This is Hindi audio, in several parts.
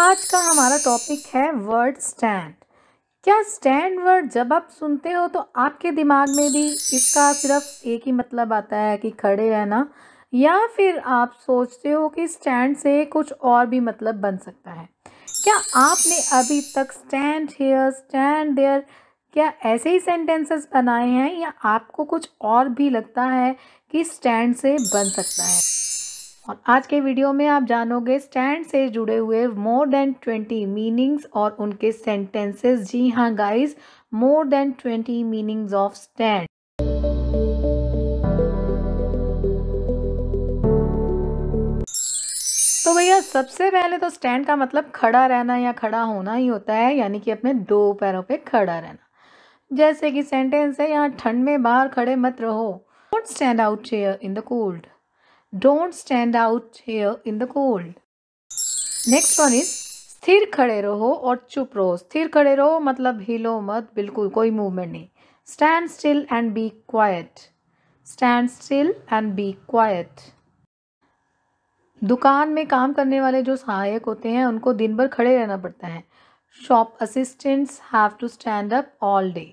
आज का हमारा टॉपिक है वर्ड स्टैंड क्या स्टैंड वर्ड जब आप सुनते हो तो आपके दिमाग में भी इसका सिर्फ एक ही मतलब आता है कि खड़े रहना या फिर आप सोचते हो कि स्टैंड से कुछ और भी मतलब बन सकता है क्या आपने अभी तक स्टैंड हेयर स्टैंड देयर क्या ऐसे ही सेंटेंसेस बनाए हैं या आपको कुछ और भी लगता है कि स्टैंड से बन सकता है और आज के वीडियो में आप जानोगे स्टैंड से जुड़े हुए मोर देन ट्वेंटी मीनिंग्स और उनके सेंटेंसेस जी हाँ guys more than twenty meanings of stand तो भैया सबसे पहले तो स्टैंड का मतलब खड़ा रहना या खड़ा होना ही होता है यानी कि अपने दो पैरों पे खड़ा रहना जैसे कि सेंटेंस है यहाँ ठंड में बाहर खड़े मत रहो don't stand out there in the cold don't stand out here in the cold next one is स्थिर खड़े रहो और चुप रहो स्थिर खड़े रहो मतलब हिलो मत बिल्कुल कोई मूवमेंट नहीं stand still and be quiet stand still and be quiet दुकान में काम करने वाले जो सहायक होते हैं उनको दिन भर खड़े रहना पड़ता है shop assistants have to stand up all day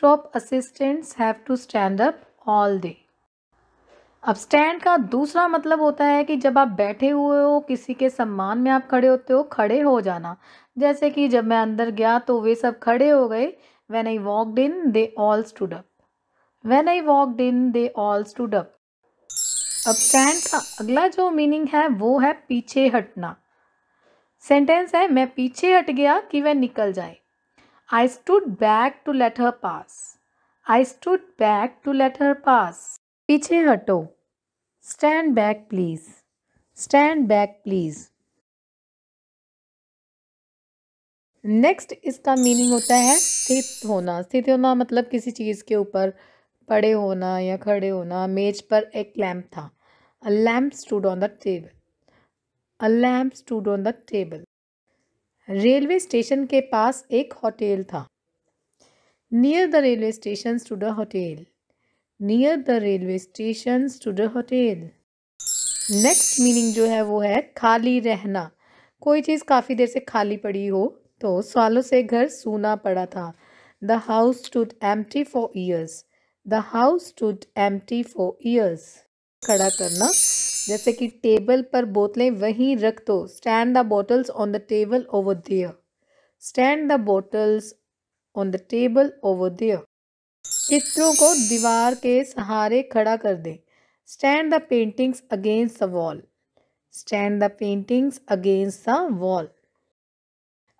shop assistants have to stand up all day अब स्टैंड का दूसरा मतलब होता है कि जब आप बैठे हुए हो किसी के सम्मान में आप खड़े होते हो खड़े हो जाना जैसे कि जब मैं अंदर गया तो वे सब खड़े हो गए when I walked in they all stood up when I walked in they all stood up अब स्टैंड का अगला जो मीनिंग है वो है पीछे हटना सेंटेंस है मैं पीछे हट गया कि वह निकल जाए I stood back to let her pass I stood back to let her pass पीछे हटो stand back please stand back please next इसका मीनिंग होता है स्थित होना स्थित होना मतलब किसी चीज़ के ऊपर पड़े होना या खड़े होना मेज पर एक लैम्प था a lamp stood on the table a lamp stood on the table railway station के पास एक होटल था near the railway station stood a hotel near the railway station to the hotel next meaning जो है वो है खाली रहना कोई चीज़ काफ़ी देर से खाली पड़ी हो तो सालों से घर सूना पड़ा था the house empty for years the house empty for years खड़ा करना जैसे कि टेबल पर बोतलें वहीं रख दो stand the bottles on the table over there stand the bottles on the table over there चित्रों को दीवार के सहारे खड़ा कर दें stand the paintings against the wall stand the paintings against the wall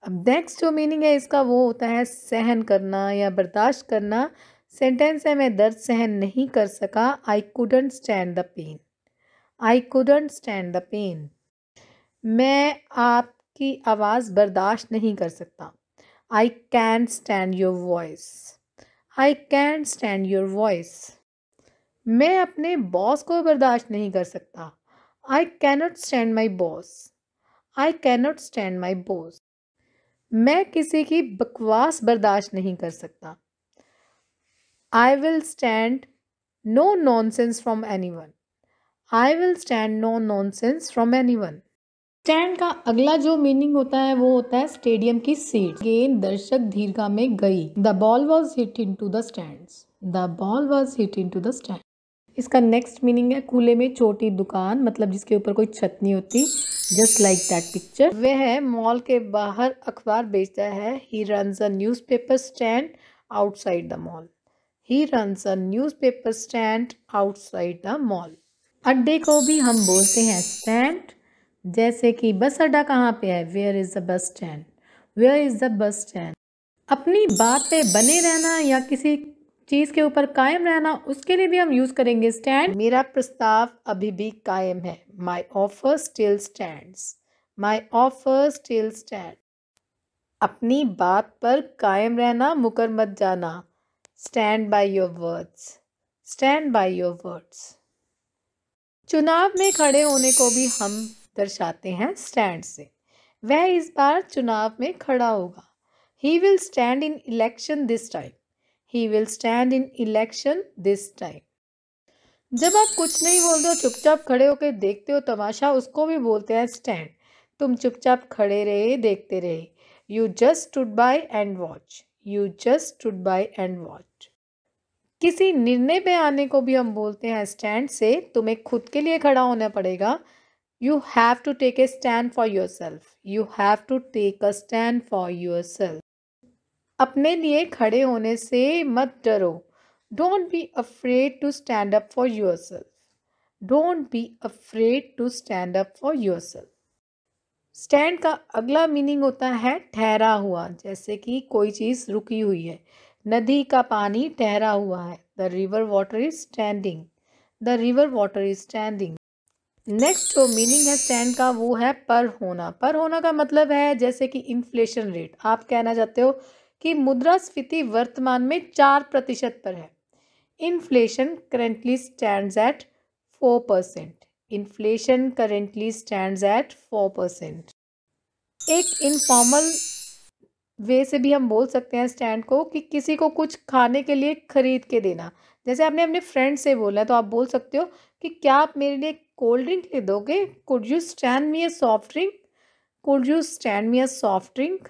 अब नेक्स्ट जो मीनिंग है इसका वो होता है सहन करना या बर्दाश्त करना सेंटेंस है मैं दर्द सहन नहीं कर सका I couldn't stand the pain I couldn't stand the pain मैं आपकी आवाज़ बर्दाश्त नहीं कर सकता I can stand your voice I can stand your voice मैं अपने बॉस को बर्दाश्त नहीं कर सकता I cannot stand my boss I cannot stand my boss मैं किसी की बकवास बर्दाश्त नहीं कर सकता I will stand no nonsense from anyone I will stand no nonsense from anyone stand का अगला जो मीनिंग होता है वो होता है स्टेडियम की सीट गेंद दर्शक दीर्घा में गई the ball was hit into the stand the ball was hit into the stand इसका नेक्स्ट मीनिंग है कूले में छोटी दुकान मतलब जिसके ऊपर कोई छत नहीं होती जस्ट लाइक दैट पिक्चर वह मॉल के बाहर अखबार बेचता है he run a newspaper stand outside the mall he run a newspaper stand outside the mall अड्डे को भी हम बोलते हैं स्टैंड जैसे कि बस अड्डा कहाँ पे है where is the bus stand where is the bus stand अपनी बात पे बने रहना या किसी चीज़ के ऊपर कायम रहना उसके लिए भी हम यूज़ करेंगे स्टैंड मेरा प्रस्ताव अभी भी कायम है my offer still stand my offer still stand अपनी बात पर कायम रहना मुकर मत जाना stand by your words stand by your words चुनाव में खड़े होने को भी हम दर्शाते हैं स्टैंड से वह इस बार चुनाव में खड़ा होगा he will stand in election this time he will stand in election this time जब आप कुछ नहीं बोलते हो चुपचाप खड़े होकर देखते हो तमाशा उसको भी बोलते हैं स्टैंड तुम चुपचाप खड़े रहे देखते रहे you just stood by and watch you just stood by and watch किसी निर्णय पे आने को भी हम बोलते हैं स्टैंड से तुम्हें खुद के लिए खड़ा होना पड़ेगा you have to take a stand for yourself you have to take a stand for yourself अपने लिए खड़े होने से मत डरो don't be afraid to stand up for yourself don't be afraid to stand up for yourself stand का अगला मीनिंग होता है ठहरा हुआ जैसे कि कोई चीज़ रुकी हुई है नदी का पानी ठहरा हुआ है the river water is standing the river water is standing next जो मीनिंग है स्टैंड का वो है पर होना पर होना का मतलब है जैसे कि इन्फ्लेशन रेट आप कहना चाहते हो कि मुद्रास्फीति वर्तमान में चार प्रतिशत पर है inflation currently stand at four percent inflation currently stand at four percent एक इनफॉर्मल वे से भी हम बोल सकते हैं स्टैंड को कि किसी को कुछ खाने के लिए खरीद के देना जैसे आपने अपने फ्रेंड से बोला है तो आप बोल सकते हो कि क्या आप मेरे लिए कोल्ड ड्रिंक ले दोगे could you stand me a soft drink could you stand me a soft drink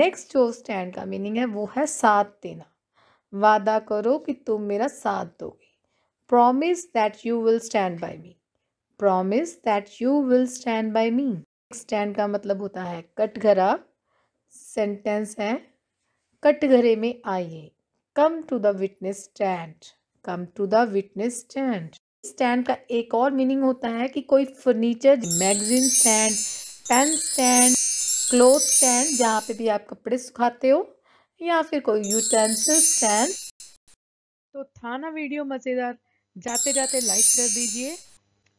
next जो स्टैंड का मीनिंग है वो है साथ देना वादा करो कि तुम मेरा साथ दोगे promise that you will stand by me promise that you will stand by me stand का मतलब होता है कटघरा सेंटेंस है कटघरे में आइए come to the witness stand come to the witness stand stand का एक और मीनिंग होता है कि कोई furniture magazine stand pen stand cloth stand जहाँ पे भी आप कपड़े सुखाते हो या फिर कोई यूटेंसिल स्टैंड तो था ना वीडियो मज़ेदार जाते जाते लाइक कर दीजिए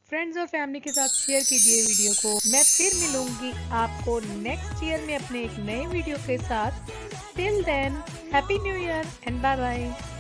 फ्रेंड्स और फैमिली के साथ शेयर कीजिए वीडियो को मैं फिर मिलूंगी आपको नेक्स्ट ईयर में अपने एक नए वीडियो के साथ till then happy new year and bye bye